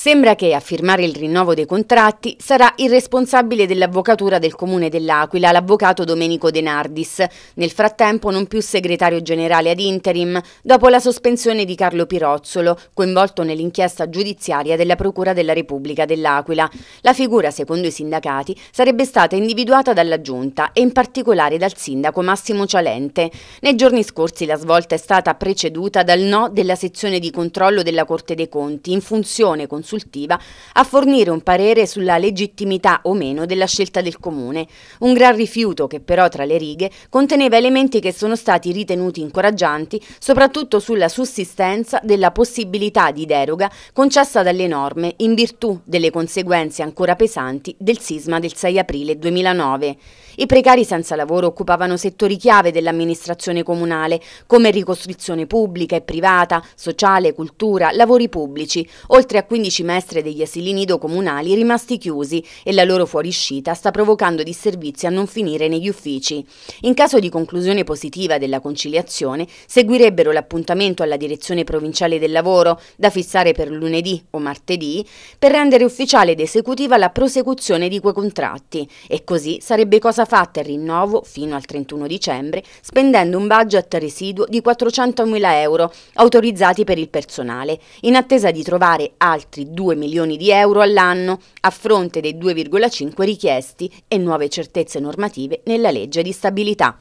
Sembra che a firmare il rinnovo dei contratti sarà il responsabile dell'avvocatura del Comune dell'Aquila, l'avvocato Domenico De Nardis, nel frattempo non più segretario generale ad interim, dopo la sospensione di Carlo Pirozzolo, coinvolto nell'inchiesta giudiziaria della Procura della Repubblica dell'Aquila. La figura, secondo i sindacati, sarebbe stata individuata dalla Giunta e in particolare dal sindaco Massimo Cialente. Nei giorni scorsi la svolta è stata preceduta dal no della sezione di controllo della Corte dei Conti in funzione consultiva consultiva a fornire un parere sulla legittimità o meno della scelta del Comune. Un gran rifiuto che però tra le righe conteneva elementi che sono stati ritenuti incoraggianti soprattutto sulla sussistenza della possibilità di deroga concessa dalle norme in virtù delle conseguenze ancora pesanti del sisma del 6 aprile 2009. I precari senza lavoro occupavano settori chiave dell'amministrazione comunale, come ricostruzione pubblica e privata, sociale, cultura, lavori pubblici, oltre a 15 15 maestre degli asili nido comunali rimasti chiusi e la loro fuoriuscita sta provocando disservizi a non finire negli uffici. In caso di conclusione positiva della conciliazione, seguirebbero l'appuntamento alla direzione provinciale del lavoro, da fissare per lunedì o martedì, per rendere ufficiale ed esecutiva la prosecuzione di quei contratti. E così sarebbe cosa fatta il rinnovo fino al 31 dicembre, spendendo un budget residuo di 400.000 euro autorizzati per il personale, in attesa di trovare altri altri 2 milioni di euro all'anno a fronte dei 2,5 richiesti e nuove certezze normative nella legge di stabilità.